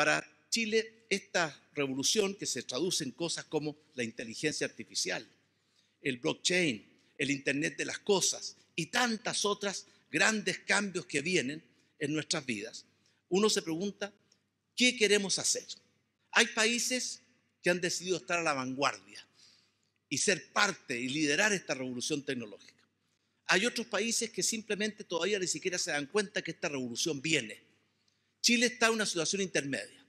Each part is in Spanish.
para Chile esta revolución que se traduce en cosas como la inteligencia artificial, el blockchain, el Internet de las Cosas y tantas otras grandes cambios que vienen en nuestras vidas, uno se pregunta, ¿qué queremos hacer? Hay países que han decidido estar a la vanguardia y ser parte y liderar esta revolución tecnológica. Hay otros países que simplemente todavía ni siquiera se dan cuenta que esta revolución viene Chile está en una situación intermedia,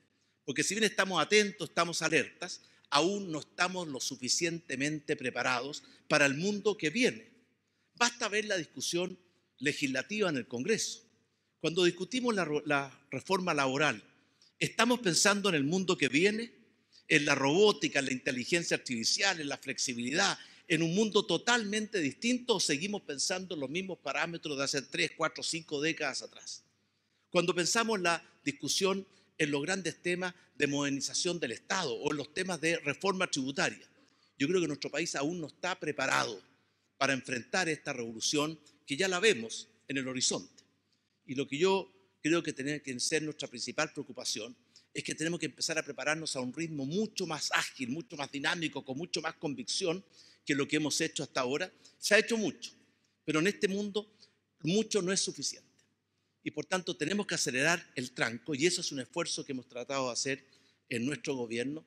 porque si bien estamos atentos, estamos alertas, aún no estamos lo suficientemente preparados para el mundo que viene. Basta ver la discusión legislativa en el Congreso. Cuando discutimos la, reforma laboral, ¿estamos pensando en el mundo que viene? En la robótica, en la inteligencia artificial, en la flexibilidad, en un mundo totalmente distinto o seguimos pensando en los mismos parámetros de hace tres, cuatro, cinco décadas atrás? Cuando pensamos la discusión en los grandes temas de modernización del Estado o en los temas de reforma tributaria. Yo creo que nuestro país aún no está preparado para enfrentar esta revolución que ya la vemos en el horizonte. Y lo que yo creo que tiene que ser nuestra principal preocupación es que tenemos que empezar a prepararnos a un ritmo mucho más ágil, mucho más dinámico, con mucho más convicción que lo que hemos hecho hasta ahora. Se ha hecho mucho, pero en este mundo mucho no es suficiente y por tanto tenemos que acelerar el tranco y eso es un esfuerzo que hemos tratado de hacer en nuestro gobierno